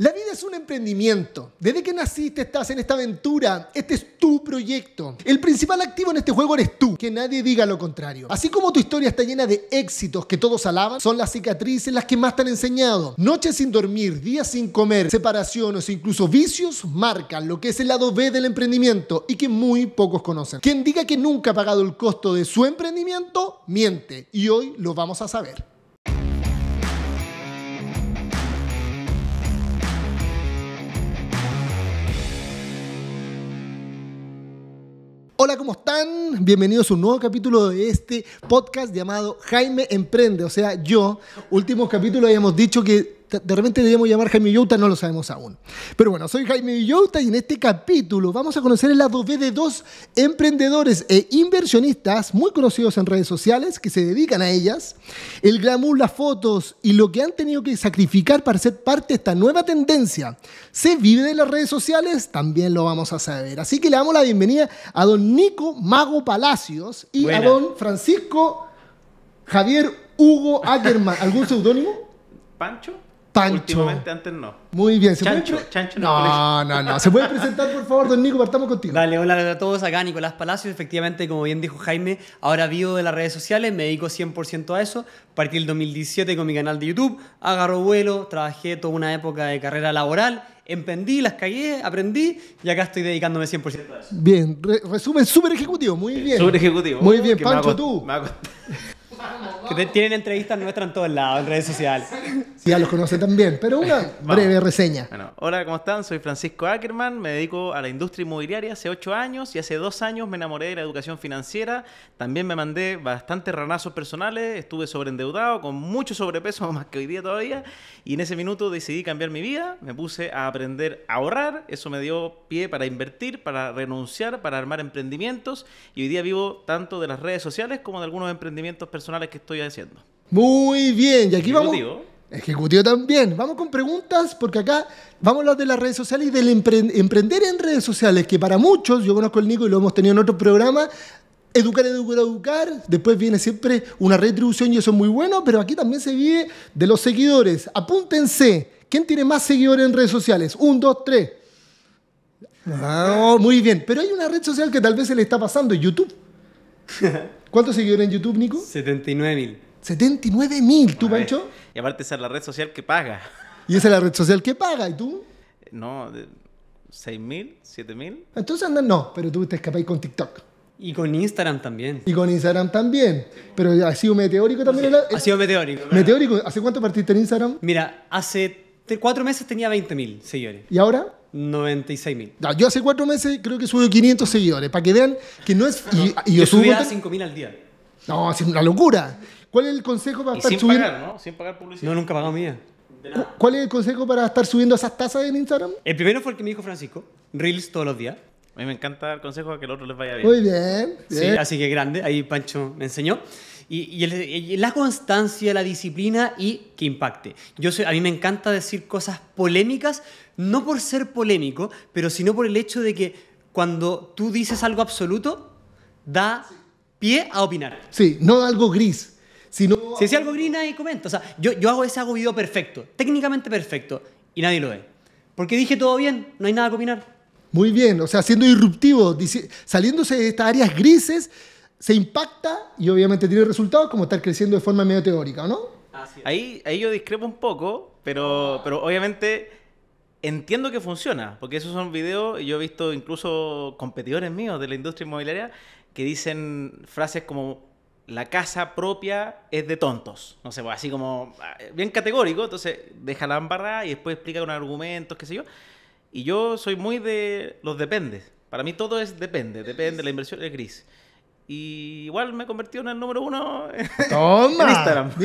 La vida es un emprendimiento. Desde que naciste estás en esta aventura. Este es tu proyecto. El principal activo en este juego eres tú. Que nadie diga lo contrario. Así como tu historia está llena de éxitos que todos alaban, son las cicatrices las que más te han enseñado. Noches sin dormir, días sin comer, separaciones incluso vicios marcan lo que es el lado B del emprendimiento y que muy pocos conocen. Quien diga que nunca ha pagado el costo de su emprendimiento, miente. Y hoy lo vamos a saber. Hola, ¿cómo están? Bienvenidos a un nuevo capítulo de este podcast llamado Jaime Emprende, o sea, yo. Últimos capítulos habíamos dicho que de repente debemos llamar Jaime Youta, no lo sabemos aún. Pero bueno, soy Jaime Youta y en este capítulo vamos a conocer el lado B de dos emprendedores e inversionistas muy conocidos en redes sociales que se dedican a ellas, el glamour, las fotos y lo que han tenido que sacrificar para ser parte de esta nueva tendencia. ¿Se vive de las redes sociales? También lo vamos a saber. Así que le damos la bienvenida a don Nico Mago Palacios y a don Francisco Javier Hugo Ackerman. ¿Algún seudónimo? Pancho. Pancho. Últimamente antes no. Muy bien. ¿Se Chancho, puede... Chancho no. No, no, no. ¿Se puede presentar, por favor, don Nico? Partamos contigo. Dale, hola a todos. Acá Nicolás Palacios. Efectivamente, como bien dijo Jaime, ahora vivo de las redes sociales, me dedico 100% a eso. Partí el 2017 con mi canal de YouTube, agarro vuelo, trabajé toda una época de carrera laboral, emprendí, las cagué, aprendí y acá estoy dedicándome 100% a eso. Bien, resumen súper ejecutivo, muy bien. Súper ejecutivo. Muy uh, bien, Pancho, tú. Que tienen entrevistas nuestras en todos lados, en redes sociales. Sí, ya los conocen también, pero una breve reseña. hola, ¿cómo están? Soy Francisco Ackerman, me dedico a la industria inmobiliaria hace ocho años y hace dos años me enamoré de la educación financiera. También me mandé bastantes ranazos personales, estuve sobreendeudado, con mucho sobrepeso, más que hoy día todavía, y en ese minuto decidí cambiar mi vida, me puse a aprender a ahorrar, eso me dio pie para invertir, para renunciar, para armar emprendimientos, y hoy día vivo tanto de las redes sociales como de algunos emprendimientos personales que estoy haciendo. Muy bien, y aquí vamos. Ejecutivo también. Vamos con preguntas, porque acá vamos a hablar de las redes sociales y del emprender en redes sociales, que para muchos, yo conozco el Nico y lo hemos tenido en otro programa educar, educar, educar, después viene siempre una retribución y eso es muy bueno, pero aquí también se vive de los seguidores. Apúntense, ¿quién tiene más seguidores en redes sociales? Un, dos, tres. Ah, muy bien, pero hay una red social que tal vez se le está pasando, YouTube. ¿Cuántos seguidores en YouTube, Nico? 79.000. ¿79.000, mil, ¿tú, Pancho? Y aparte esa es la red social que paga. Y esa es la red social que paga, ¿y tú? Eh, no, 6.000, 7.000. mil. Entonces andan, no, pero tú te escapáis con TikTok. Y con Instagram también. Y con Instagram también. Pero ha sido meteórico también. ha sido meteórico. Meteórico. ¿Hace cuánto partiste en Instagram? Mira, hace cuatro meses tenía 20.000 seguidores. ¿Y ahora? 96 mil. yo hace cuatro meses creo que subo 500 seguidores, para que vean que no es... y, yo, subo... mil al día. No, es una locura. ¿Cuál es el consejo para, estar sin Pagar, Sin pagar publicidad. No, nunca he pagado mía. ¿Cuál es el consejo para estar subiendo esas tasas en Instagram? El primero fue el que me dijo Francisco, Reels todos los días. A mí me encanta el consejo para que el otro les vaya bien. Muy bien. bien. Sí, así que grande, ahí Pancho me enseñó y, la constancia, la disciplina y que impacte. Yo a mí me encanta decir cosas polémicas, no por ser polémico, pero sino por el hecho de que cuando tú dices algo absoluto, da pie a opinar. Sí, no algo gris. Sino... Si es algo gris, nadie comenta. O sea, yo, yo hago ese hago video perfecto, técnicamente perfecto, y nadie lo ve. Porque dije todo bien, no hay nada que opinar. Muy bien, o sea, siendo irruptivo, saliéndose de estas áreas grises se impacta y obviamente tiene resultados como estar creciendo de forma medio teórica, ¿no? Ahí, ahí yo discrepo un poco, pero, pero obviamente entiendo que funciona, porque esos son videos, y yo he visto incluso competidores míos de la industria inmobiliaria que dicen frases como la casa propia es de tontos. No sé, pues, así como ah, bien categórico, entonces deja la barra y después explica con argumentos, qué sé yo. Y yo soy muy de los dependes. Para mí todo es depende, depende, la inversión es gris. Y igual me convertí en el número uno en Instagram.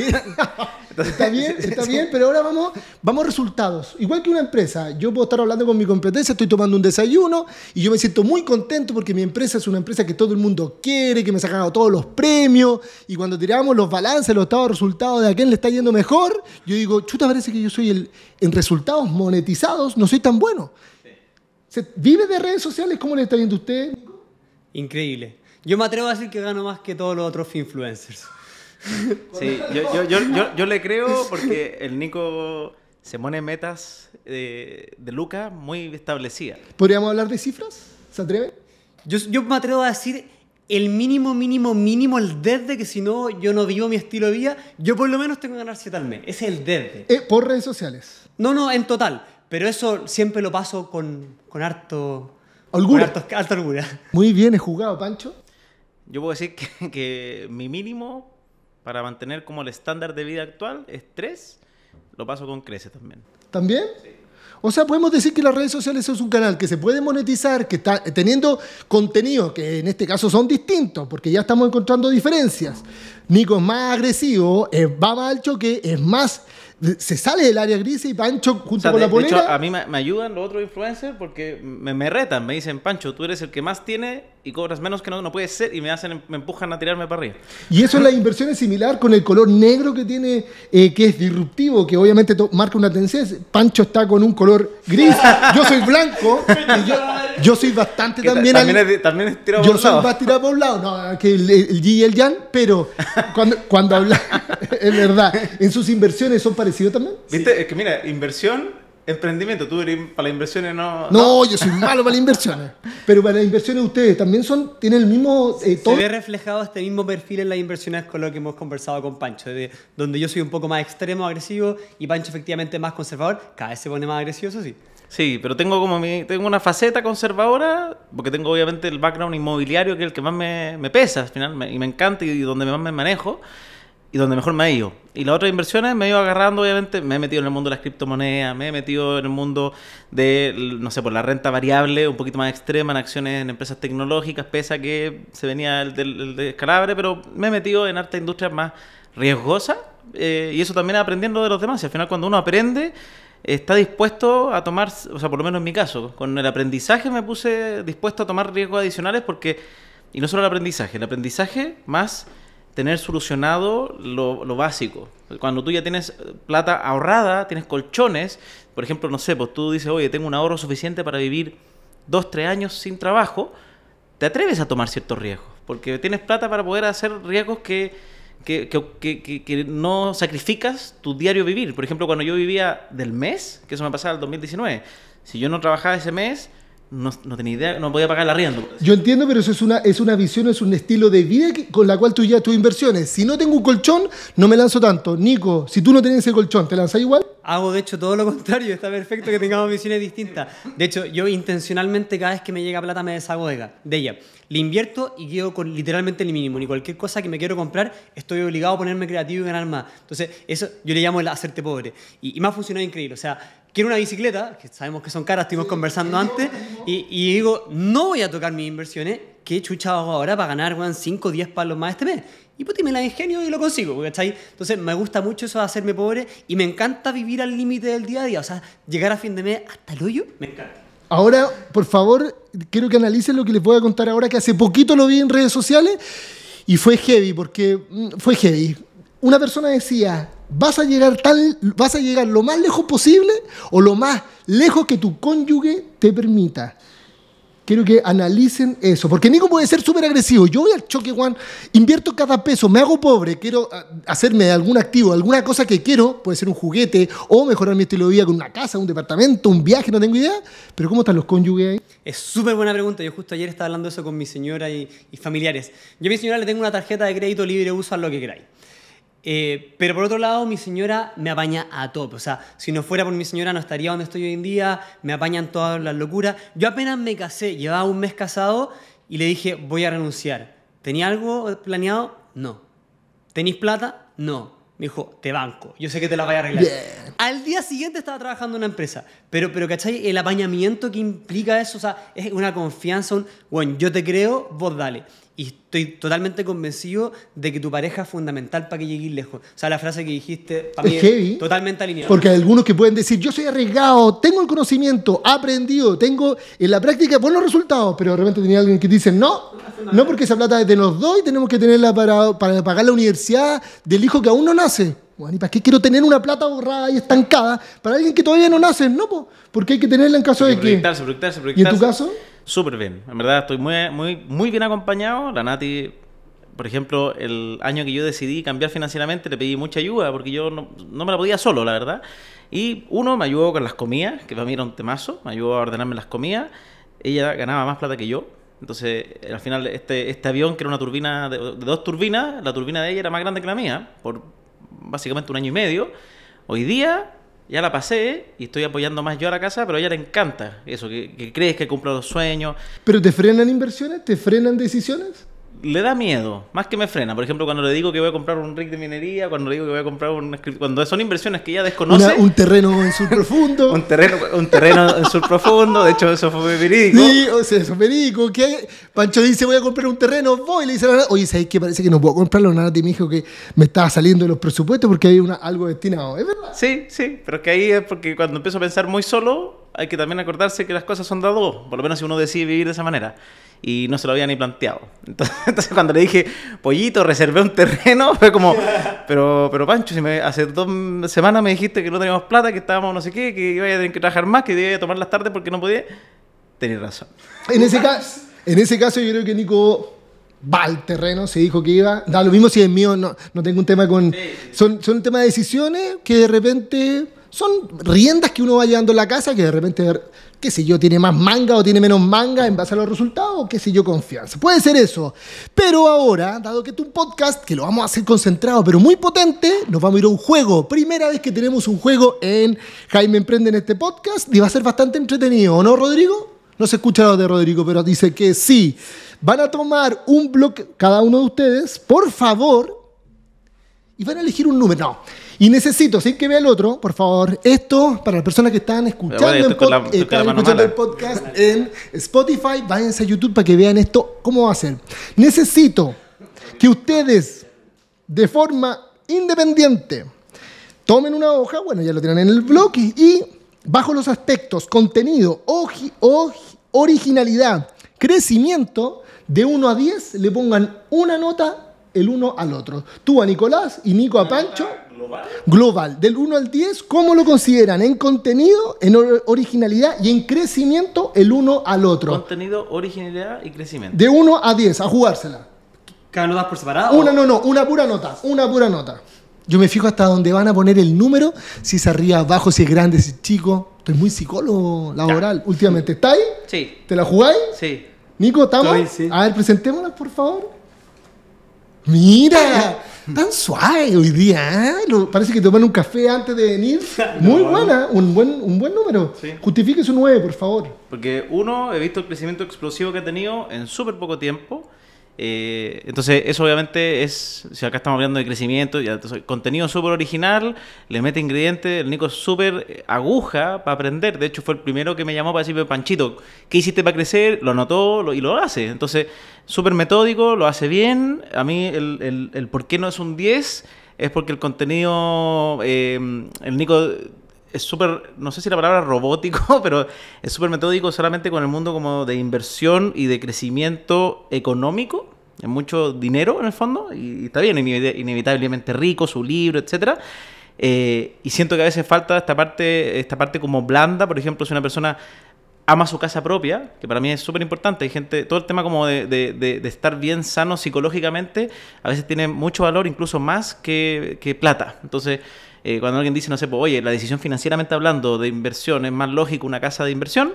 está bien, está bien, pero ahora vamos, vamos a resultados. Igual que una empresa, yo puedo estar hablando con mi competencia, estoy tomando un desayuno y yo me siento muy contento porque mi empresa es una empresa que todo el mundo quiere, que me ha sacan todos los premios y cuando tiramos los balances, los estados resultados de a quién le está yendo mejor, yo digo, chuta, parece que yo soy el, en resultados monetizados, no soy tan bueno. se ¿Vive de redes sociales? ¿Cómo le está yendo a usted? Increíble yo me atrevo a decir que gano más que todos los otros influencers. Sí, yo, le creo porque el Nico se pone metas de, de Luca muy establecidas. ¿Podríamos hablar de cifras? ¿Se atreve? Yo, me atrevo a decir el mínimo, mínimo, mínimo, el desde, que si no yo no vivo mi estilo de vida, yo por lo menos tengo que ganar 7 al mes. Ese es el desde. Eh, ¿Por redes sociales? No, no, en total. Pero eso siempre lo paso con, con harto... ¿Alguna? Muy bien, he jugado, Pancho. Yo puedo decir que, mi mínimo para mantener como el estándar de vida actual es tres. Lo paso con crece también. ¿También? Sí. O sea, podemos decir que las redes sociales es un canal que se puede monetizar, que está teniendo contenidos que en este caso son distintos, porque ya estamos encontrando diferencias. Nico es más agresivo, es, va más es más. Se sale del área gris y Pancho junto con la polera. a mí me, ayudan los otros influencers porque me retan, me dicen, Pancho, tú eres el que más tiene y cobras menos que no, no puede ser y me hacen me empujan a tirarme para arriba. Y eso en las inversiones similar con el color negro que tiene, eh, que es disruptivo, que obviamente marca una tendencia. Pancho está con un color gris, yo soy blanco, yo, soy bastante también... También, es, también tirado yo por un lado. soy más tirado por un lado, no, que el, el, y el yang, pero cuando, habla, es verdad, en sus inversiones son parecidos también. Viste, es que mira, inversión Emprendimiento, tú eres para las inversiones no, no. yo soy malo para las inversiones. Pero para las inversiones ustedes también son, tienen el mismo eh, Se ve reflejado este mismo perfil en las inversiones con lo que hemos conversado con Pancho, de, donde yo soy un poco más extremo, agresivo, y Pancho efectivamente más conservador, cada vez se pone más agresivo, eso sí. Sí, pero tengo como mi, tengo una faceta conservadora, porque tengo obviamente el background inmobiliario, que es el que más me, pesa al final, y me encanta y donde más me manejo y donde mejor me ha ido. Y las otras inversiones me he ido agarrando, obviamente, me he metido en el mundo de las criptomonedas, me he metido en el mundo de, no sé, por la renta variable, un poquito más extrema, en acciones en empresas tecnológicas, pese a que se venía el del descalabre, pero me he metido en alta industrias más riesgosa eh, y eso también aprendiendo de los demás. Y al final cuando uno aprende, está dispuesto a tomar, o sea, por lo menos en mi caso, con el aprendizaje me puse dispuesto a tomar riesgos adicionales porque, y no solo el aprendizaje, el aprendizaje más tener solucionado lo, básico. Cuando tú ya tienes plata ahorrada, tienes colchones, por ejemplo, no sé, pues tú dices, oye, tengo un ahorro suficiente para vivir dos, tres años sin trabajo, te atreves a tomar ciertos riesgos, porque tienes plata para poder hacer riesgos que, que, que no sacrificas tu diario vivir. Por ejemplo, cuando yo vivía del mes, que eso me pasaba en el 2019, si yo no trabajaba ese mes, no, no tenía idea, no podía pagar la rienda. Yo entiendo, pero eso es una, es una visión, es un estilo de vida con la cual tú ya tus inversiones. Si no tengo un colchón, no me lanzo tanto. Nico, si tú no tenés ese colchón, ¿te lanzas igual? hago de hecho todo lo contrario, está perfecto que tengamos visiones distintas. De hecho, yo intencionalmente cada vez que me llega plata me deshago de, ella. Le invierto y quedo con literalmente el mínimo. Ni cualquier cosa que me quiero comprar, estoy obligado a ponerme creativo y ganar más. Entonces, eso yo le llamo el hacerte pobre. Y, y me ha funcionado increíble. O sea, quiero una bicicleta, que sabemos que son caras, estuvimos conversando antes, y, y, digo, no voy a tocar mis inversiones, ¿qué chucha hago ahora para ganar, 5 o 10 palos más este mes? Y pues me la ingenio y lo consigo, ¿cachai? Entonces me gusta mucho eso de hacerme pobre y me encanta vivir al límite del día a día. O sea, llegar a fin de mes hasta el hoyo, me encanta. Ahora, por favor, quiero que analicen lo que les voy a contar ahora, que hace poquito lo vi en redes sociales y fue heavy, porque mm, fue heavy. Una persona decía, vas a llegar tan, vas a llegar lo más lejos posible o lo más lejos que tu cónyuge te permita quiero que analicen eso. Porque Nico puede ser súper agresivo. Yo voy al choque, Juan, invierto cada peso, me hago pobre, quiero ah, hacerme de algún activo, alguna cosa que quiero, puede ser un juguete o mejorar mi estilo de vida con una casa, un departamento, un viaje, no tengo idea. Pero ¿cómo están los cónyuges ahí? Es súper buena pregunta. Yo justo ayer estaba hablando eso con mi señora y, familiares. Yo a mi señora le tengo una tarjeta de crédito libre, a lo que queráis. Eh, pero por otro lado, mi señora me apaña a tope. O sea, si no fuera por mi señora no estaría donde estoy hoy en día, me apañan todas las locuras. Yo apenas me casé, llevaba un mes casado y le dije, voy a renunciar. ¿Tenía algo planeado? No. ¿Tenéis plata? No. Me dijo, te banco, yo sé que te la voy a arreglar. Al día siguiente estaba trabajando en una empresa, pero, pero ¿cachai? El apañamiento que implica eso, o sea, es una confianza, un, bueno, yo te creo, vos dale. Y estoy totalmente convencido de que tu pareja es fundamental para que llegues lejos. O sea, la frase que dijiste, para es totalmente alineada. Porque hay algunos que pueden decir, yo soy arriesgado, tengo el conocimiento, aprendido, tengo en la práctica buenos resultados, pero de repente tenía alguien que dice, no, no porque esa plata es de los dos y tenemos que tenerla para, para pagar la universidad del hijo que aún no nace. Bueno, ¿y para qué quiero tener una plata borrada y estancada para alguien que todavía no nace? No, porque hay que tenerla en caso de que... ¿Y en tu caso? Súper bien. En verdad estoy muy, muy, muy bien acompañado. La Nati, por ejemplo, el año que yo decidí cambiar financieramente le pedí mucha ayuda porque yo no, me la podía solo, la verdad. Y uno me ayudó con las comidas, que para mí era un temazo, me ayudó a ordenarme las comidas. Ella ganaba más plata que yo. Entonces, al final, este, este avión, que era una turbina de, de dos turbinas, la turbina de ella era más grande que la mía, por básicamente un año y medio. Hoy día ya la pasé y estoy apoyando más yo a la casa, pero a ella le encanta eso, que, crees que cumple los sueños. ¿Pero te frenan inversiones? ¿Te frenan decisiones? le da miedo, más que me frena. Por ejemplo, cuando le digo que voy a comprar un rig de minería, cuando le digo que voy a comprar un... Cuando son inversiones que ya desconoce... un terreno en sur profundo. un terreno, en sur profundo, de hecho eso fue verídico. Sí, eso es Pancho dice, voy a comprar un terreno, voy, le dice la oye, ¿sabes qué? Parece que no puedo comprarlo, nada y me dijo que me estaba saliendo de los presupuestos porque hay una, algo destinado, ¿es verdad? Sí, sí, pero es que ahí es porque cuando empiezo a pensar muy solo, hay que también acordarse que las cosas son de dos, por lo menos si uno decide vivir de esa manera y no se lo había ni planteado. Entonces, cuando le dije, pollito, reservé un terreno, fue como, pero, pero Pancho, si me, hace dos semanas me dijiste que no teníamos plata, que estábamos no sé qué, que iba a tener que trabajar más, que iba a tomar las tardes porque no podía. Tenía razón. En ese, caso, en ese caso yo creo que Nico va al terreno, se dijo que iba. Da lo mismo si es mío, no, no tengo un tema con... Son, son tema de decisiones que de repente son riendas que uno va llevando a la casa que de repente, qué sé yo, tiene más manga o tiene menos manga en base a los resultados, qué sé yo, confianza. Puede ser eso. Pero ahora, dado que es un podcast, que lo vamos a hacer concentrado, pero muy potente, nos vamos a ir a un juego. Primera vez que tenemos un juego en Jaime Emprende en este podcast y va a ser bastante entretenido, ¿no, Rodrigo? No se escucha lo de Rodrigo, pero dice que sí. Van a tomar un bloque cada uno de ustedes, por favor, y van a elegir un número. No. Y necesito, sin que vea el otro, por favor, esto para las personas que están eh, escuchando, el podcast en Spotify, váyanse a YouTube para que vean esto, cómo va a ser. Necesito que ustedes, de forma independiente, tomen una hoja, bueno, ya lo tienen en el blog, y bajo los aspectos, contenido, originalidad, crecimiento, de 1 a 10 le pongan una nota el uno al otro. Tú a Nicolás y Nico a Pancho. Global. Global. Del 1 al 10, ¿cómo lo consideran? En contenido, en originalidad y en crecimiento el uno al otro. Contenido, originalidad y crecimiento. De 1 a 10, a jugársela. ¿Cada nota por separado? Una, no, no, una pura nota. Una pura nota. Yo me fijo hasta dónde van a poner el número, si es arriba, abajo, si es grande, si es chico. Estoy muy psicólogo laboral Últimamente últimamente. ahí. Sí. ¿Te la jugáis? Sí. Nico, ¿estamos? A ver, presentémoslas, por favor. Mira, tan suave hoy día. ¿eh? parece que toman un café antes de venir. Muy buena, un buen, un buen número. Justifique su 9, por favor. Porque uno, he visto el crecimiento explosivo que ha tenido en súper poco tiempo. Eh, entonces, eso obviamente es, si acá estamos hablando de crecimiento, ya, contenido súper original, le mete ingredientes, el Nico es súper eh, aguja para aprender. De hecho, fue el primero que me llamó para decirme, Panchito, ¿qué hiciste para crecer? Lo anotó y lo hace. Entonces, súper metódico, lo hace bien. A mí el, el, por qué no es un 10 es porque el contenido, eh, el Nico es súper, no sé si la palabra robótico, pero es súper metódico solamente con el mundo como de inversión y de crecimiento económico. Es mucho dinero en el fondo y, está bien, inevitablemente rico, su libro, etcétera. Eh, y siento que a veces falta esta parte, esta parte como blanda, por ejemplo, si una persona ama su casa propia, que para mí es súper importante. Hay gente, todo el tema como de, estar bien sano psicológicamente, a veces tiene mucho valor, incluso más que, que plata. Entonces, eh, cuando alguien dice, no sé, pues, oye, la decisión financieramente hablando de inversión es más lógico una casa de inversión,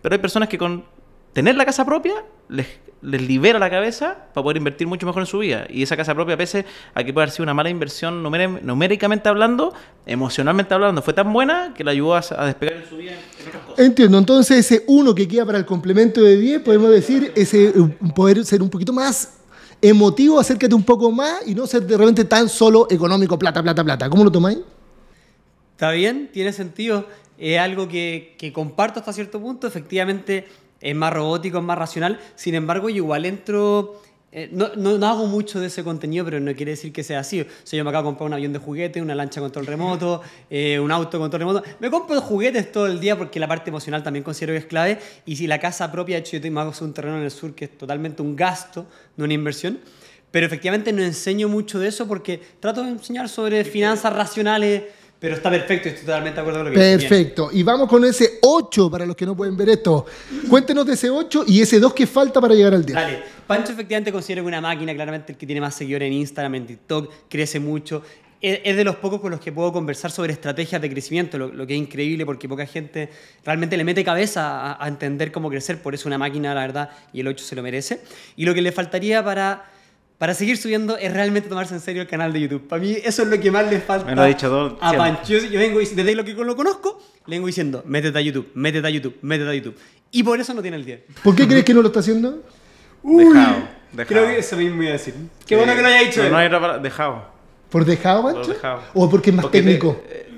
pero hay personas que con tener la casa propia les, libera la cabeza para poder invertir mucho mejor en su vida. Y esa casa propia, a veces que puede haber sido una mala inversión numéricamente hablando, emocionalmente hablando, fue tan buena que la ayudó a, despegar en su vida Entiendo, entonces ese uno que queda para el complemento de 10, podemos decir, ese eh, poder ser un poquito más emotivo, acércate un poco más y no ser de repente tan solo económico, plata, plata, plata. ¿Cómo lo tomáis? Está bien, tiene sentido. Es algo que, que comparto hasta cierto punto. Efectivamente, es más robótico, es más racional. Sin embargo, yo igual entro eh, no, hago mucho de ese contenido, pero no quiere decir que sea así. O sea, yo me acabo de comprar un avión de juguete, una lancha control remoto, eh, un auto control remoto. Me compro juguetes todo el día porque la parte emocional también considero que es clave. Y si la casa propia, de hecho, yo tengo un terreno en el sur que es totalmente un gasto, no una inversión. Pero efectivamente no enseño mucho de eso porque trato de enseñar sobre finanzas racionales. Pero está perfecto, estoy totalmente de acuerdo con lo que Perfecto. Y vamos con ese 8 para los que no pueden ver esto. Cuéntenos de ese 8 y ese 2 que falta para llegar al 10. Dale. Pancho efectivamente considero que una máquina, claramente el que tiene más seguidores en Instagram, en TikTok, crece mucho. Es de los pocos con los que puedo conversar sobre estrategias de crecimiento, lo, que es increíble porque poca gente realmente le mete cabeza a, entender cómo crecer, por eso una máquina, la verdad, y el 8 se lo merece. Y lo que le faltaría para, para seguir subiendo es realmente tomarse en serio el canal de YouTube. Para mí eso es lo que más le falta Me lo ha dicho a Pancho. Yo, vengo desde lo que lo conozco, le vengo diciendo, métete a YouTube, métete a YouTube, métete a YouTube. Y por eso no tiene el 10. ¿Por qué crees que no lo está haciendo? dejado, Creo que eso mismo iba a decir. Qué bueno que lo haya dicho. No, hay Dejado. ¿Por dejado, Pancho? ¿O porque es más técnico? Eh,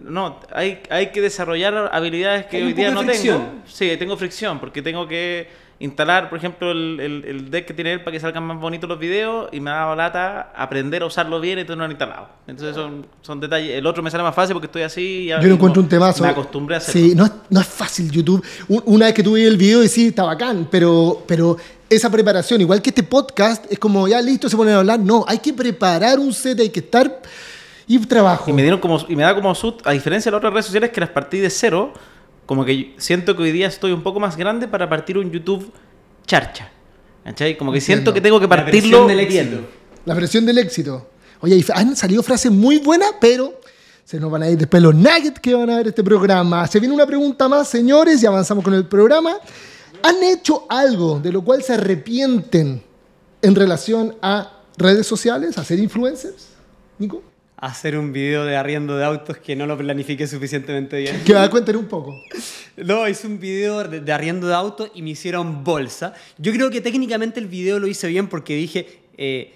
no, hay, hay que desarrollar habilidades que hoy día no tengo. Sí, tengo fricción, porque tengo que instalar, por ejemplo, el, el, deck que tiene él para que salgan más bonitos los videos y me dado lata aprender a usarlo bien, entonces no lo han instalado. Entonces son, son detalles. El otro me sale más fácil porque estoy así. Y Yo no encuentro un temazo. Me acostumbré a Sí, no es, no es fácil YouTube. Una vez que tú ves el video decís, está bacán, pero, pero esa preparación, igual que este podcast, es como ya listo, se ponen a hablar. No, hay que preparar un set, hay que estar y trabajo. Y me dieron como, y me da como a diferencia de las otras redes sociales que las partí de cero, como que siento que hoy día estoy un poco más grande para partir un YouTube charcha. ¿Cachai? Como que siento que tengo que partirlo. La versión del éxito. La presión del éxito. Oye, han salido frases muy buenas, pero se nos van a ir después los nuggets que van a ver este programa. Se viene una pregunta más, señores, y avanzamos con el programa han hecho algo de lo cual se arrepienten en relación a redes sociales, a ser influencers, Nico? Hacer un video de arriendo de autos que no lo planifiqué suficientemente bien. Que da cuenta en un poco. No, hice un video de, arriendo de autos y me hicieron bolsa. Yo creo que técnicamente el video lo hice bien porque dije, eh,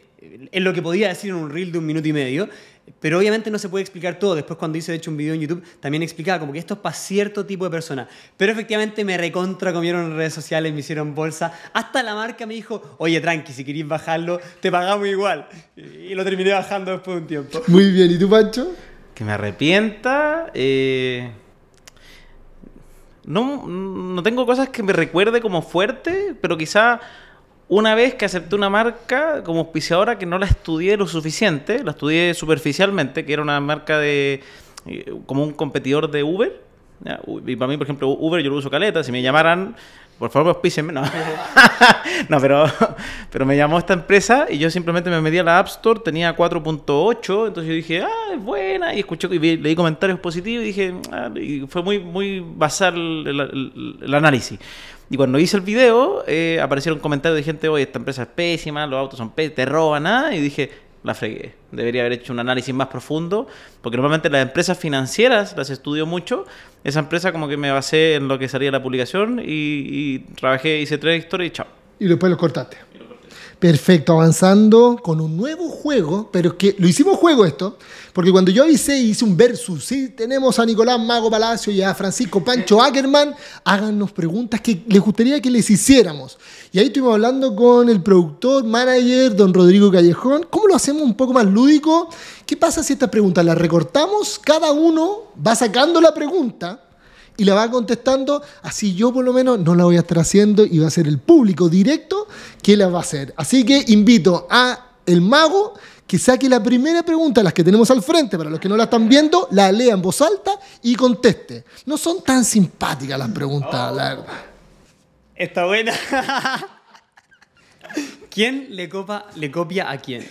es lo que podía decir en un reel de un minuto y medio. Pero obviamente no se puede explicar todo. Después cuando hice, de hecho, un video en YouTube, también explicaba como que esto es para cierto tipo de personas. Pero efectivamente me recontra comieron en redes sociales, me hicieron bolsa. Hasta la marca me dijo, oye, tranqui, si querís bajarlo, te pagamos igual. Y lo terminé bajando después de un tiempo. Muy bien, ¿y tú, Pancho? Que me arrepienta. Eh, no, no tengo cosas que me recuerde como fuerte, pero quizá una vez que acepté una marca como auspiciadora que no la estudié lo suficiente, la estudié superficialmente, que era una marca de eh, como un competidor de Uber. Y para mí, por ejemplo, Uber yo lo uso caleta. Si me llamaran, por favor, auspícenme. No, no pero, pero me llamó esta empresa y yo simplemente me metí a la App Store, tenía 4.8, entonces yo dije, ah, es buena. Y escuché y leí comentarios positivos y dije, ah", y fue muy, muy basal el análisis. Y cuando hice el video, eh, aparecieron comentarios de gente, oye, esta empresa es pésima, los autos son pésimos, te roban, nada. Ah", y dije, la fregué. Debería haber hecho un análisis más profundo, porque normalmente las empresas financieras las estudio mucho. Esa empresa como que me basé en lo que salía la publicación y, trabajé, hice tres historias y chao. Y después lo cortaste. Perfecto, avanzando con un nuevo juego, pero es que lo hicimos juego esto, porque cuando yo hice, hice un versus, ¿sí? tenemos a Nicolás Mago Palacio y a Francisco Pancho Ackerman, háganos preguntas que les gustaría que les hiciéramos. Y ahí estuvimos hablando con el productor, manager, don Rodrigo Callejón, ¿cómo lo hacemos un poco más lúdico? ¿Qué pasa si estas preguntas las recortamos? Cada uno va sacando la pregunta y la va contestando, así yo por lo menos no la voy a estar haciendo y va a ser el público directo que la va a hacer. Así que invito a el mago que saque la primera pregunta, las que tenemos al frente, para los que no la están viendo, la lea en voz alta y conteste. No son tan simpáticas las preguntas, la verdad. Está buena. ¿Quién le, copa, le copia a quién?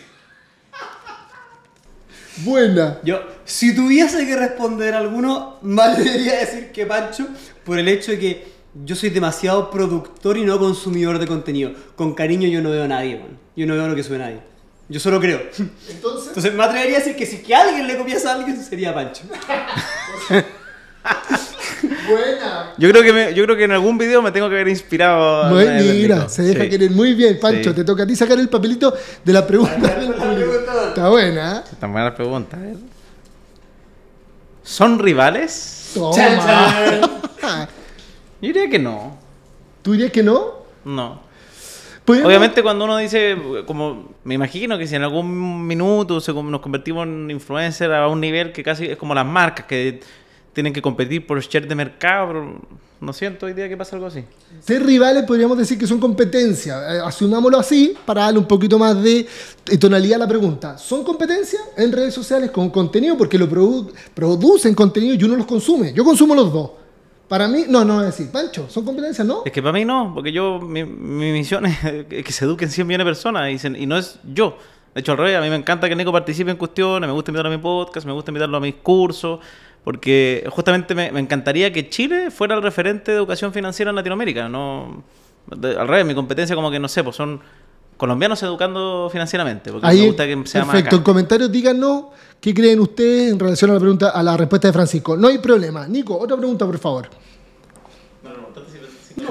Buena. Yo, si tuviese que responder alguno, más a decir que Pancho, por el hecho de que yo soy demasiado productor y no consumidor de contenido. Con cariño yo no veo a nadie, man. Yo no veo lo que sube nadie. Yo solo creo. Entonces, Entonces me atrevería a decir que si que alguien le copias a alguien sería Pancho. Buena. Yo creo, que me- yo creo que en algún video me tengo que haber inspirado. Muy, mira, se deja querer muy bien, Pancho. Te toca a ti sacar el papelito de la pregunta del público. Está buena. ¿eh? Está buena pregunta. ¿eh? ¿Son rivales? Toma. Yo diría que no. ¿Tú dirías que no? No. Obviamente cuando uno dice, como me imagino que si en algún minuto se nos convertimos en influencer a un nivel que casi es como las marcas, que tienen que competir por share de mercado. No siento hoy día que pasa algo así. Ser rivales podríamos decir que son competencia. Eh, asumámoslo así para darle un poquito más de eh, tonalidad a la pregunta. ¿Son competencia en redes sociales con contenido? Porque lo producen contenido y uno los consume. Yo consumo los dos. Para mí, no, no, es decir, Pancho, ¿son competencias, no? Es que para mí no, porque yo, mi, misión es que se eduquen 100 millones de personas y, y no es yo. De hecho, al revés, a mí me encanta que Nico participe en cuestiones, me gusta invitarlo a mi podcast, me gusta invitarlo a mis cursos, porque justamente me, encantaría que Chile fuera el referente de educación financiera en Latinoamérica. No, al revés, mi competencia como que no sé, pues son colombianos educando financieramente. Porque me gusta que sea perfecto. En comentarios díganos qué creen ustedes en relación a la pregunta, a la respuesta de Francisco. No hay problema. Nico, otra pregunta, por favor.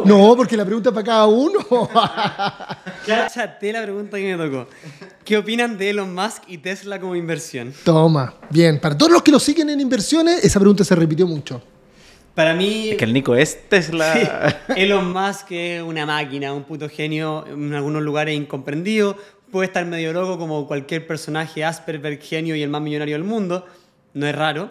No, porque la pregunta es para cada uno. la pregunta que me tocó. ¿Qué opinan de Elon Musk y Tesla como inversión? Toma, bien. Para todos los que lo siguen en inversiones, esa pregunta se repitió mucho. Para mí. Es que el Nico es Tesla. Elon Musk es una máquina, un puto genio, en algunos lugares incomprendido. Puede estar medio loco como cualquier personaje Asperger, genio y el más millonario del mundo. No es raro.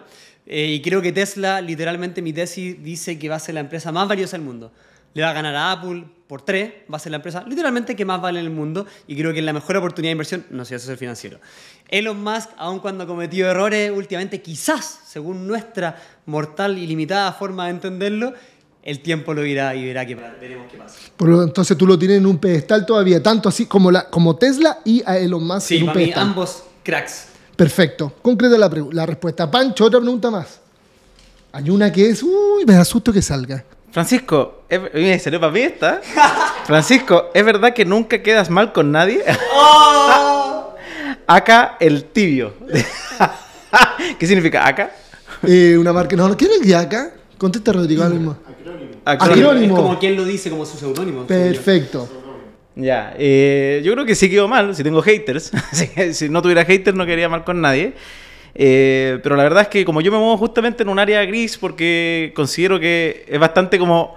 Eh, y creo que Tesla, literalmente mi tesis dice que va a ser la empresa más valiosa del mundo le va a ganar a Apple por tres, va a ser la empresa literalmente que más vale en el mundo y creo que es la mejor oportunidad de inversión, no sé, eso es financiero. Elon Musk, aun cuando ha cometido errores últimamente, quizás, según nuestra mortal y limitada forma de entenderlo, el tiempo lo irá y verá que, veremos qué pasa. entonces tú lo tienes en un pedestal todavía, tanto así como, la, como Tesla y a Elon Musk sí, ambos cracks. Perfecto, concreta la, la respuesta. Pancho, otra pregunta más. Hay una que es, uy, me da susto que salga. Francisco, es... para esta. Francisco, ¿es verdad que nunca quedas mal con nadie? Oh. Acá el tibio. ¿Qué significa acá? una marca. No, ¿quién es acá? Contesta Rodrigo Acrónimo. Acrónimo. Es como quien lo dice, como su seudónimo. Perfecto. Ya, eh, yo creo que sí quedó mal, si tengo haters. si, no tuviera haters no quería mal con nadie. Eh, pero la verdad es que como yo me muevo justamente en un área gris porque considero que es bastante como...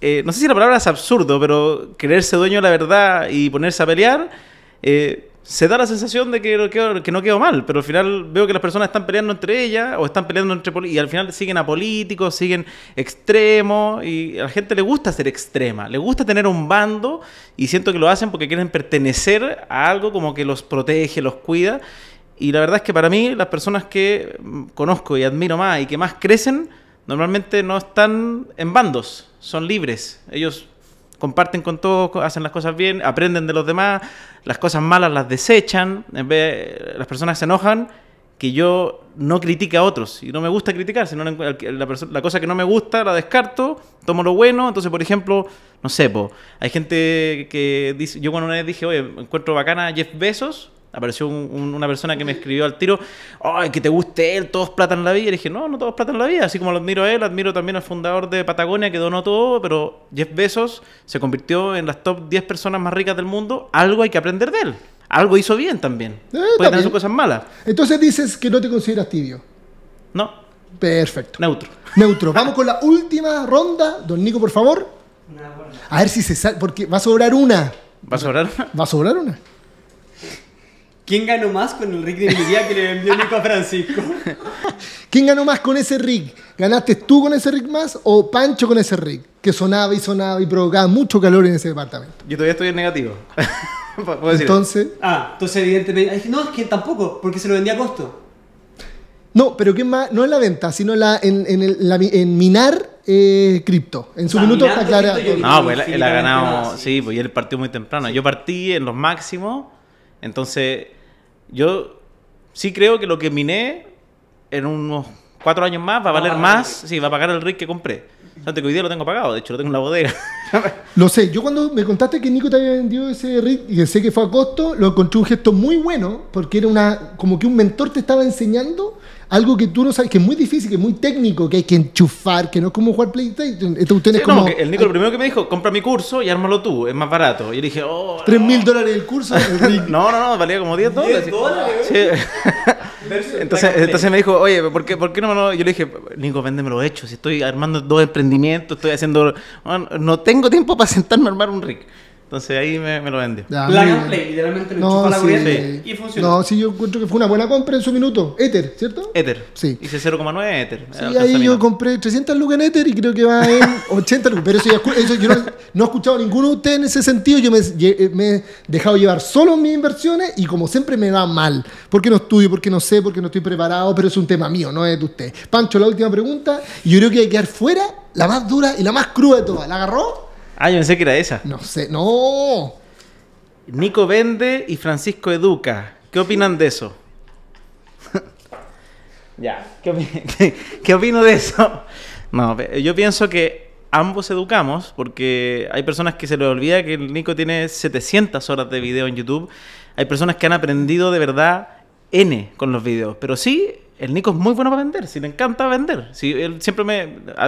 Eh, no sé si la palabra es absurdo, pero creerse dueño de la verdad y ponerse a pelear, eh, se da la sensación de que, no quedo mal, pero al final veo que las personas están peleando entre ellas o están peleando entre y al final siguen a políticos, siguen extremos y a la gente le gusta ser extrema, le gusta tener un bando y siento que lo hacen porque quieren pertenecer a algo como que los protege, los cuida y la verdad es que para mí las personas que conozco y admiro más y que más crecen, normalmente no están en bandos, son libres. Ellos comparten con todos, hacen las cosas bien, aprenden de los demás, las cosas malas las desechan, las personas se enojan que yo no critique a otros y no me gusta criticar, sino la, la, cosa que no me gusta la descarto, tomo lo bueno, entonces por ejemplo, no sé, hay gente que dice, yo cuando una vez dije, oye, encuentro bacana Jeff Bezos, apareció una persona que me escribió al tiro, ¡ay, que te guste él! Todos platan la vida. Y le dije, no, no todos platan la vida. Así como lo admiro a él, admiro también al fundador de Patagonia que donó todo, pero Jeff Bezos se convirtió en las top 10 personas más ricas del mundo. Algo hay que aprender de él. Algo hizo bien también. Eh, puede tener sus cosas malas. Entonces dices que no te consideras tibio. No. Perfecto. Neutro. Neutro. Vamos con la última ronda. Don Nico, por favor. A ver si se sale, porque va a sobrar una. ¿Va a sobrar una? Va a sobrar una. ¿Quién ganó más con el rig de día que le vendió Nico a Francisco? ¿Quién ganó más con ese rig? ¿Ganaste tú con ese rig más o Pancho con ese rig? Que sonaba y sonaba y provocaba mucho calor en ese departamento. Yo todavía estoy en negativo. entonces. Ah, entonces evidentemente. No, es que tampoco, porque se lo vendía a costo. No, pero ¿qué más? No en la venta, sino la, en, en, minar eh, cripto. En su minutos... Ah, minuto ah, pues, No, pues él, ha ganado. Sí, pues él partió muy temprano. Yo partí en los máximos entonces, yo sí creo que lo que miné en unos cuatro años más va a valer más, sí, va a pagar el RIC que compré. Antes que hoy día lo tengo pagado, de hecho lo tengo en la bodega. lo sé, yo cuando me contaste que Nico te había vendido ese RIC y que sé que fue a costo, lo encontré un gesto muy bueno, porque era una como que un mentor te estaba enseñando algo que tú no sabes, que es muy difícil, que es muy técnico, que hay que enchufar, que no es como jugar PlayStation. como, el Nico lo primero que me dijo, compra mi curso y ármalo tú, es más barato. Y yo dije, oh... ¿Tres mil dólares el curso? no, no, no, valía como 10 dólares. dólares? Sí. entonces, entonces me dijo, oye, ¿por qué, ¿por qué no, Yo le dije, Nico, véndemelo hecho, si estoy armando dos emprendimientos, estoy haciendo... no tengo tiempo para sentarme a armar un rig. Entonces ahí me, lo vendió. La literalmente no, la sí, y No, sí, yo encuentro que fue una buena compra en su minuto. Ether, ¿cierto? Ether. Sí. Hice 0,9 Ether. Y ahí yo compré 300 lucas en Ether y creo que va en 80 lucas. Pero eso, ya, yo no, he escuchado a ninguno de ustedes en ese sentido. Yo eh, me, he dejado llevar solo mis inversiones y como siempre me va mal. Porque no estudio, porque no sé, porque no estoy preparado, pero es un tema mío, no es de usted. Pancho, la última pregunta. Yo creo que hay que quedar fuera la más dura y la más cruda de todas. ¿La agarró? Ah, yo pensé que era esa. No sé, no. Nico Vende y Francisco Educa. ¿Qué opinan de eso? ya, ¿Qué, opino de eso? No, yo pienso que ambos educamos porque hay personas que se les olvida que Nico tiene 700 horas de video en YouTube. Hay personas que han aprendido de verdad N con los videos, pero sí el Nico es muy bueno para vender, si le encanta vender. Si él siempre me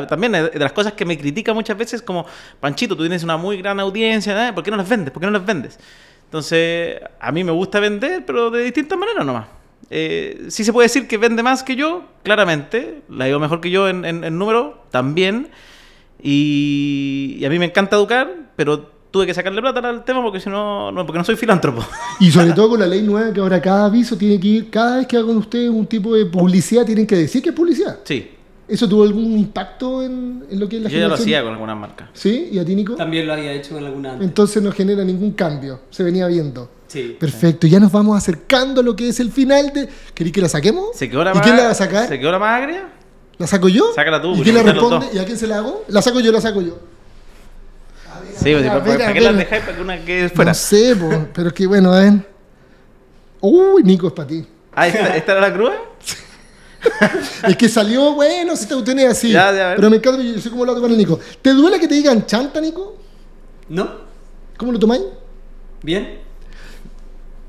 también de las cosas que me critica muchas veces como Panchito, tú tienes una muy gran audiencia, ¿eh? ¿por qué no las vendes? ¿Por qué no las vendes? Entonces, a mí me gusta vender, pero de distintas maneras nomás. Eh, sí se puede decir que vende más que yo, claramente. La digo mejor que yo en, número, también. y, a mí me encanta educar, pero tuve que sacarle plata al tema porque si no, porque no soy filántropo. Y sobre todo con la ley nueva que ahora cada aviso tiene que ir, cada vez que hago con ustedes un tipo de publicidad tienen que decir que es publicidad. Sí. ¿Eso tuvo algún impacto en, lo que es la Yo ya lo hacía con algunas marcas. ¿Sí? ¿Y a ti, También lo había hecho con alguna Entonces no genera ningún cambio, se venía viendo. Sí. Perfecto, ya nos vamos acercando a lo que es el final de... ¿Queréis que la saquemos? ¿Se la ¿Y quién la va a sacar? ¿Se quedó más agria? ¿La saco yo? Sácala tú. ¿Y quién la responde? ¿Y a quién se la hago? La saco yo, la saco yo. Sí, porque ah, para, qué las dejáis para que una quede fuera? No sé, pero es que bueno, a Uy, Nico, es para ti. Ah, ¿esta, era la cruz? es que salió, bueno, si te ustedes así. Ya, ya, pero me encanta, yo soy cómo lo hago con el Nico. ¿Te duele que te digan chanta, Nico? No. ¿Cómo lo tomáis? Bien.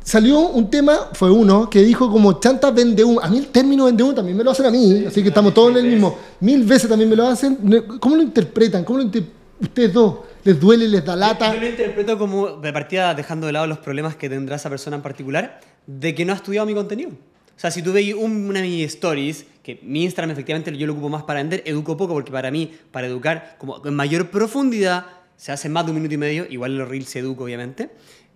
Salió un tema, fue uno, que dijo como chanta vende un. A mí el término vende un también me lo hacen a mí, así que estamos todos en el mismo. Mil veces también me lo hacen. ¿Cómo lo interpretan? ¿Cómo lo interpretan? ustedes dos, les duele, les da lata. Yo lo interpreto como, de partida, dejando de lado los problemas que tendrá esa persona en particular, de que no ha estudiado mi contenido. O sea, si tú veis una de mis stories, que mi Instagram efectivamente yo lo ocupo más para vender, educo poco porque para mí, para educar como en mayor profundidad, se hace más de un minuto y medio, igual los reels se educo obviamente.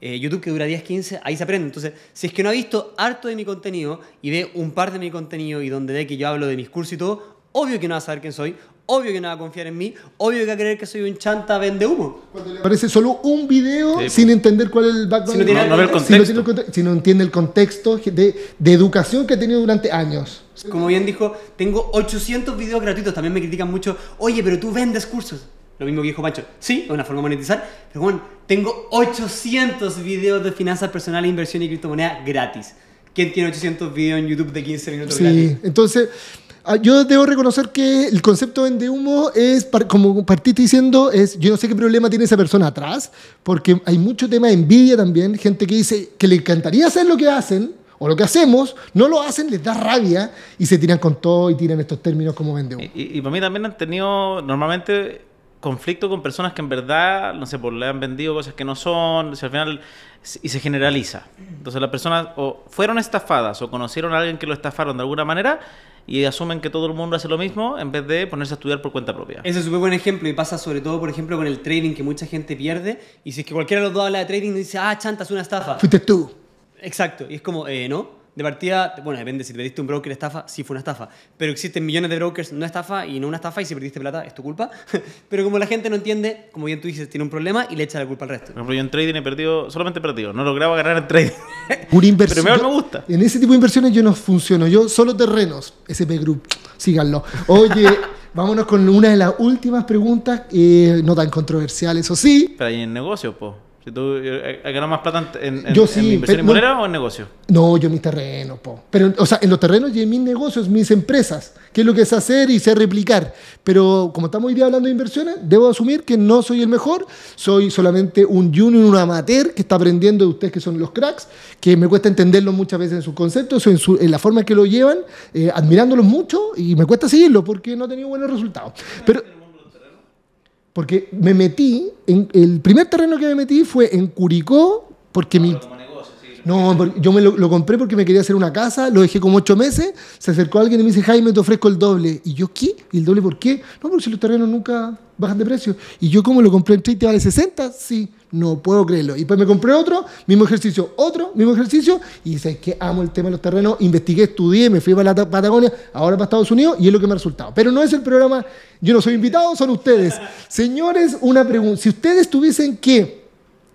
Eh, YouTube que dura 10, 15, ahí se aprende. Entonces, si es que no ha visto harto de mi contenido y ve un par de mi contenido y donde ve que yo hablo de mis cursos y todo, obvio que no va a saber quién soy, obvio que no va a confiar en mí, obvio que va a creer que soy un chanta vende humo. Parece aparece solo un video pues. sin entender cuál es el background. Si no, el contexto. Si, no entiende el contexto de, educación que ha tenido durante años. Como bien dijo, tengo 800 videos gratuitos, también me critican mucho, oye, pero tú vendes cursos. Lo mismo que dijo Pancho. Sí, es una forma de monetizar. Pero bueno, tengo 800 videos de finanzas personales, inversión y criptomonedas gratis. ¿Quién tiene 800 videos en YouTube de 15 minutos sí. Entonces, Ah, yo debo reconocer que el concepto vende humo es, como partiste diciendo, es yo no sé qué problema tiene esa persona atrás, porque hay mucho tema de envidia también, gente que dice que le encantaría hacer lo que hacen o lo que hacemos, no lo hacen, les da rabia y se tiran con todo y tiran estos términos como vende Y, para mí también han tenido normalmente conflicto con personas que en verdad, no sé, por pues, le han vendido cosas que no son, al final, y se generaliza. Entonces las personas o fueron estafadas o conocieron a alguien que lo estafaron de alguna manera y asumen que todo el mundo hace lo mismo en vez de ponerse a estudiar por cuenta propia. Ese es un buen ejemplo y pasa sobre todo, por ejemplo, con el trading que mucha gente pierde y si es que cualquiera de los dos habla de trading dice, ah, chanta, una estafa. Fuiste tú. Exacto, y es como, eh, ¿no? de partida, bueno, depende si te diste un broker estafa, sí fue una estafa, pero existen millones de brokers no estafa y no una estafa y si perdiste plata es tu culpa, pero como la gente no entiende, como bien tú dices, tiene un problema y le echa la culpa al resto. Por ejemplo, yo en trading he perdido, solamente he perdido, no lograba ganar en trading. Un inversión. Pero me gusta. En ese tipo de inversiones yo no funciono, yo solo terrenos, SP Group, síganlo. Oye... vámonos con una de las últimas preguntas, eh, no tan controversial, eso sí. Pero ahí en negocio, po. Si eh, eh, más plata en, inversión o en negocio. No, yo en mis Pero, o sea, en los terrenos y en mis negocios, mis empresas, que es lo que es hacer y sé replicar. Pero como estamos hoy día hablando de inversiones, debo asumir que no soy el mejor, soy solamente un junior, un amateur que está aprendiendo de ustedes que son los cracks, que me cuesta entenderlo muchas veces en sus conceptos, en, la forma que lo llevan, eh, admirándolos mucho y me cuesta seguirlo porque no he tenido buenos resultados. Pero porque me metí, en, el primer terreno que me metí fue en Curicó, porque mi, no, yo me lo, compré porque me quería hacer una casa, lo dejé como ocho meses, se acercó alguien y me dice, Jaime, te ofrezco el doble. Y yo, ¿qué? ¿Y el doble por qué? No, porque si los terrenos nunca bajan de precio. Y yo, como lo compré en 30 vale 60? Sí, no puedo creerlo. Y pues me compré otro, mismo ejercicio, otro, mismo ejercicio, y es que amo el tema de los terrenos, investigué, estudié, me fui para la Patagonia, ahora para Estados Unidos, y es lo que me ha resultado. Pero no es el programa, yo no soy invitado, son ustedes. Señores, una pregunta, si ustedes tuviesen que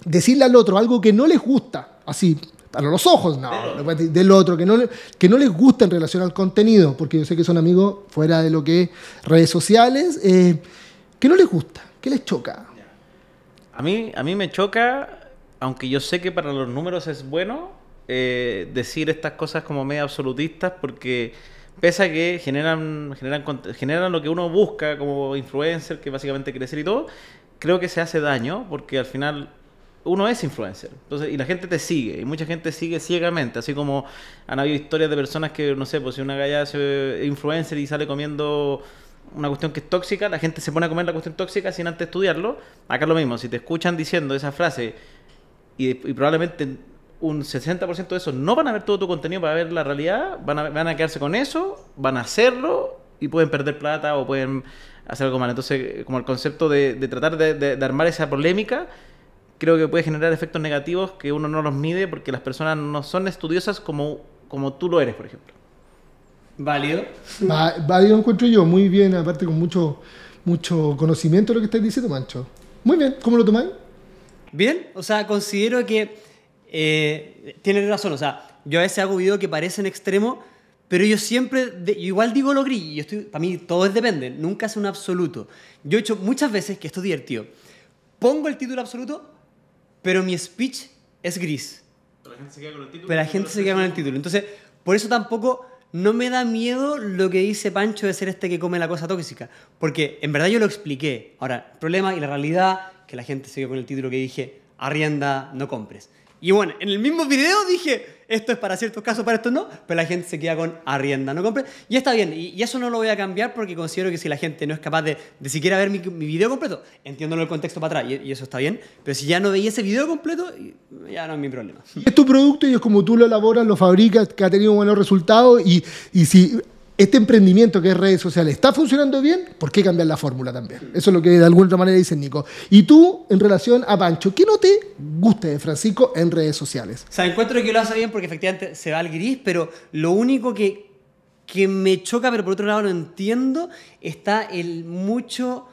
decirle al otro algo que no les gusta, así, a los ojos, no, del otro, que no, que no les gusta en relación al contenido, porque yo sé que son amigos fuera de lo que es redes sociales, eh, que no les gusta, que les choca. A mí, a mí me choca, aunque yo sé que para los números es bueno, eh, decir estas cosas como media absolutistas, porque pese a que generan, generan, generan lo que uno busca como influencer, que básicamente crecer y todo, creo que se hace daño, porque al final uno es influencer. Entonces, y la gente te sigue, y mucha gente sigue ciegamente, así como han habido historias de personas que, no sé, pues si una galla es influencer y sale comiendo una cuestión que es tóxica, la gente se pone a comer la cuestión tóxica sin antes estudiarlo. Acá lo mismo, si te escuchan diciendo esa frase y, probablemente un 60% de esos no van a ver todo tu contenido para ver la realidad, van a, quedarse con eso, van a hacerlo y pueden perder plata o pueden hacer algo mal. Entonces, como el concepto de, tratar de, de armar esa polémica creo que puede generar efectos negativos que uno no los mide porque las personas no son estudiosas como, como tú lo eres, por ejemplo. Válido. Va, válido encuentro yo, muy bien, aparte con mucho, mucho conocimiento lo que estás diciendo, Mancho. Muy bien, ¿cómo lo tomáis? Bien, o sea, considero que eh, tienes razón, o sea, yo a veces hago videos que parecen extremos, pero yo siempre, yo igual digo lo gris, yo estoy, para mí todo depende, nunca es un absoluto. Yo he hecho muchas veces, que esto es divertido, pongo el título absoluto, pero mi speech es gris. Pero la gente se queda con el título. Pero la gente se queda con el título. Entonces, por eso tampoco no me da miedo lo que dice Pancho de ser este que come la cosa tóxica. Porque en verdad yo lo expliqué. Ahora, el problema y la realidad, que la gente se queda con el título que dije, arrienda, no compres. Y bueno, en el mismo video dije, esto es para ciertos casos, para esto no, pero la gente se queda con arrienda, no compre. Y está bien, y, eso no lo voy a cambiar porque considero que si la gente no es capaz de, siquiera ver mi, video completo, entiéndolo el contexto para atrás, y, eso está bien, pero si ya no veía ese video completo, ya no es mi problema. Es tu producto y es como tú lo elaboras, lo fabricas, que ha tenido buenos resultados, y, y si este emprendimiento que es redes sociales está funcionando bien, ¿por qué cambiar la fórmula también? Eso es lo que de alguna manera dice Nico. Y tú, en relación a Pancho, ¿qué no te gusta de Francisco en redes sociales? O sea, encuentro que lo hace bien porque efectivamente se va al gris, pero lo único que, que me choca, pero por otro lado no entiendo, está el mucho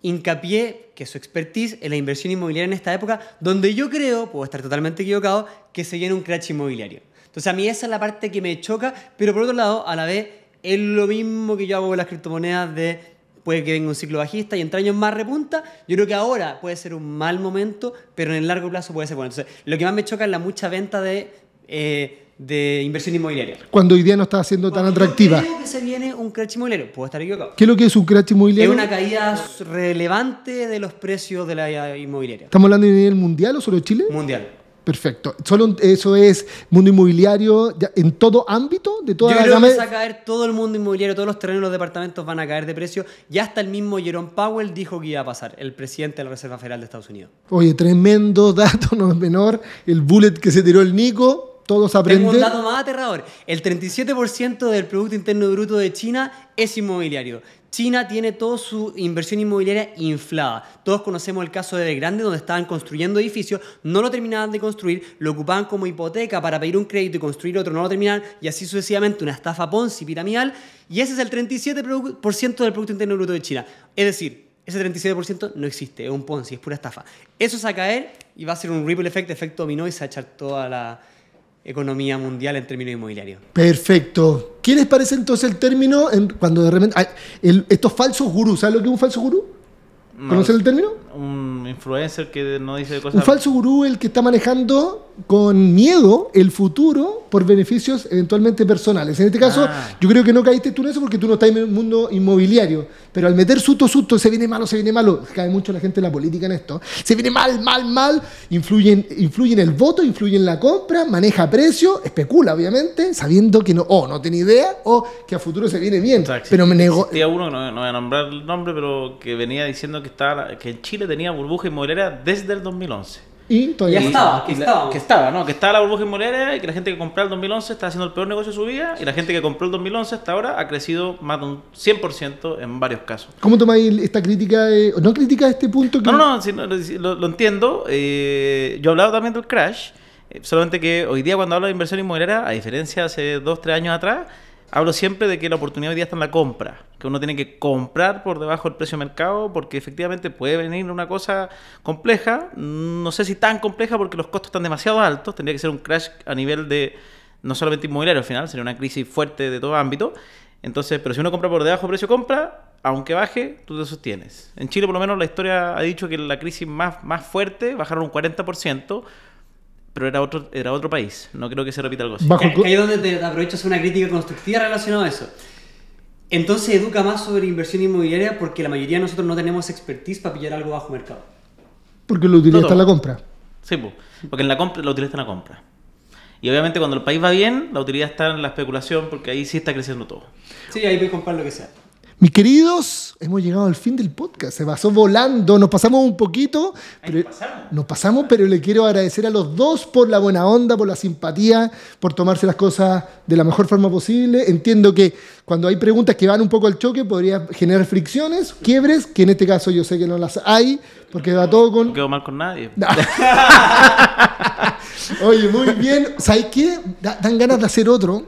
hincapié, que su expertise en la inversión inmobiliaria en esta época, donde yo creo, puedo estar totalmente equivocado, que se viene un crash inmobiliario. Entonces a mí esa es la parte que me choca, pero por otro lado, a la vez es lo mismo que yo hago con las criptomonedas de puede que venga un ciclo bajista y entre años más repunta. Yo creo que ahora puede ser un mal momento, pero en el largo plazo puede ser bueno. Entonces, lo que más me choca es la mucha venta de, eh, de inversión inmobiliaria. Cuando hoy día no está siendo tan atractiva. Yo creo que se viene un crash inmobiliario. Puedo estar equivocado. ¿Qué es lo que es un crash inmobiliario? Es una caída relevante de los precios de la inmobiliaria. ¿Estamos hablando de nivel mundial o solo de Chile? Mundial. Perfecto. Solo eso es mundo inmobiliario en todo ámbito, de toda Yo creo gama. va a caer todo el mundo inmobiliario, todos los terrenos, los departamentos van a caer de precio. Ya hasta el mismo Jerome Powell dijo que iba a pasar, el presidente de la Reserva Federal de Estados Unidos. Oye, tremendo dato, no es menor, el bullet que se tiró el Nico. Todos aprenden. Tengo un dato más aterrador. El 37% del Producto Interno Bruto de China es inmobiliario. China tiene toda su inversión inmobiliaria inflada. Todos conocemos el caso de Grande, donde estaban construyendo edificios, no lo terminaban de construir, lo ocupaban como hipoteca para pedir un crédito y construir otro, no lo terminaban, y así sucesivamente una estafa Ponzi piramidal. Y ese es el 37% del Producto Interno Bruto de China. Es decir, ese 37% no existe, es un Ponzi, es pura estafa. Eso va a caer y va a ser un ripple effect, efecto dominó y se va a echar toda la, economía mundial en términos inmobiliarios. Perfecto. ¿Quiénes parecen parece entonces el término cuando de repente... estos falsos gurús, ¿sabes lo que es un falso gurú? ¿Conocen el término? Un influencer que no dice cosas... Un falso gurú el que está manejando con miedo el futuro por beneficios eventualmente personales. En este caso, ah. yo creo que no caíste tú en eso porque tú no estás en el mundo inmobiliario, pero al meter susto, susto, se viene malo, se viene malo, cae mucho la gente en la política en esto, se viene mal, mal, mal, influyen, en el voto, influye en la compra, maneja precio, especula obviamente, sabiendo que no, o no tiene idea, o que a futuro se viene bien. pero me negó... uno, no, no, voy a nombrar el nombre, pero que venía diciendo que, estaba, que en Chile tenía burbuja inmobiliaria desde el 2011. Y todavía estaba, que estaba. Que estaba, ¿no? Que estaba la burbuja inmobiliaria y que la gente que compró el 2011 está haciendo el peor negocio de su vida y la gente que compró el 2011 hasta ahora ha crecido más de un 100% en varios casos. ¿Cómo tomáis esta crítica? ¿No crítica este punto? Que... No, no, lo, entiendo. Eh, yo he hablado también del crash, eh, solamente que hoy día cuando hablo de inversión inmobiliaria, a diferencia de hace 2, 3 años atrás, hablo siempre de que la oportunidad hoy día está en la compra, que uno tiene que comprar por debajo del precio de mercado porque efectivamente puede venir una cosa compleja, no sé si tan compleja porque los costos están demasiado altos, tendría que ser un crash a nivel de no solamente inmobiliario al final, sería una crisis fuerte de todo ámbito. Entonces, pero si uno compra por debajo del precio de compra, aunque baje, tú te sostienes. En Chile, por lo menos, la historia ha dicho que la crisis más, más fuerte bajaron un 40%, pero era otro, era otro país. No creo que se repita algo así. ahí es donde te aprovecho hacer una crítica constructiva relacionada a eso. Entonces educa más sobre inversión inmobiliaria porque la mayoría de nosotros no tenemos expertise para pillar algo bajo mercado. Porque lo utiliza en la compra. Sí, porque en la compra lo utiliza en la compra. Y obviamente cuando el país va bien, la utilidad está en la especulación porque ahí sí está creciendo todo. Sí, ahí puedes comprar lo que sea. Mis queridos, hemos llegado al fin del podcast. Se pasó volando, nos pasamos un poquito, pero nos pasamos, pero le quiero agradecer a los dos por la buena onda, por la simpatía, por tomarse las cosas de la mejor forma posible. Entiendo que cuando hay preguntas que van un poco al choque, podría generar fricciones, quiebres, que en este caso yo sé que no las hay, porque va todo con... No quedo mal con nadie. Oye, muy bien. ¿Sabes qué? Dan ganas de hacer otro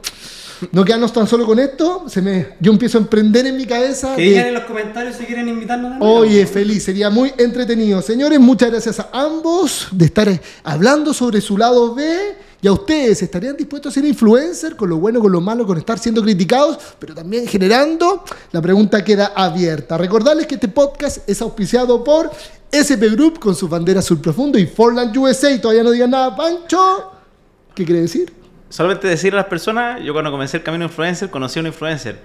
no quedarnos tan solo con esto. Se me, yo empiezo a emprender en mi cabeza. Que digan en los comentarios si quieren invitarnos. Oye, feliz, sería muy entretenido. Señores, muchas gracias a ambos de estar eh, hablando sobre su lado B. Y a ustedes, ¿estarían dispuestos a ser influencer con lo bueno, con lo malo, con estar siendo criticados, pero también generando? La pregunta queda abierta. Recordarles que este podcast es auspiciado por SP Group con su bandera azul profundo y Forland USA. Todavía no digan nada, Pancho. ¿Qué quiere decir? solamente decir a las personas, yo cuando comencé el camino influencer, conocí a un influencer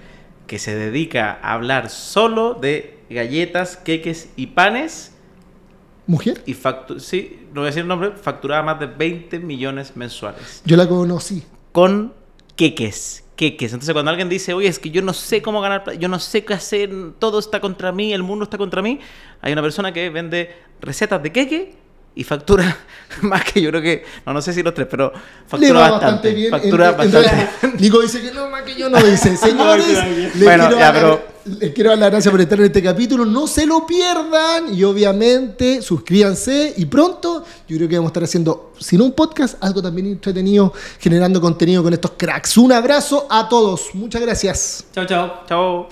que se dedica a hablar solo de galletas, queques y panes. ¿Mujer? Y factu sí, no voy a decir el nombre, facturaba más de 20 millones mensuales. Yo la conocí. Con queques, queques. Entonces cuando alguien dice, oye, es que yo no sé cómo ganar, yo no sé qué hacer, todo está contra mí, el mundo está contra mí, hay una persona que vende recetas de queque y factura más que yo creo que, no, no sé si los tres, pero factura bastante, bien. Factura bastante. dice que no, más que yo no dice. Señores, pero... les quiero dar las gracias por estar en este capítulo. No se lo pierdan y obviamente suscríbanse y pronto yo creo que vamos a estar haciendo, si un podcast, algo también entretenido, generando contenido con estos cracks. Un abrazo a todos. Muchas gracias. Chao, chao. Chao.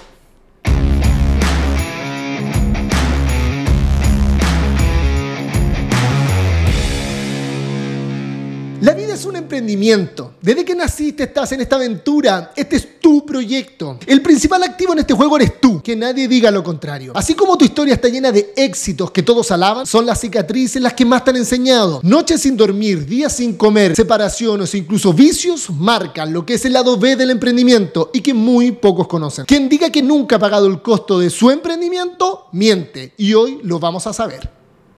es un emprendimiento. Desde que naciste estás en esta aventura. Este es tu proyecto. El principal activo en este juego eres tú. Que nadie diga lo contrario. Así como tu historia está llena de éxitos que todos alaban, son las cicatrices las que más te han enseñado. Noches sin dormir, días sin comer, separaciones incluso vicios marcan lo que es el lado B del emprendimiento y que muy pocos conocen. Quien diga que nunca ha pagado el costo de su emprendimiento, miente. Y hoy lo vamos a saber.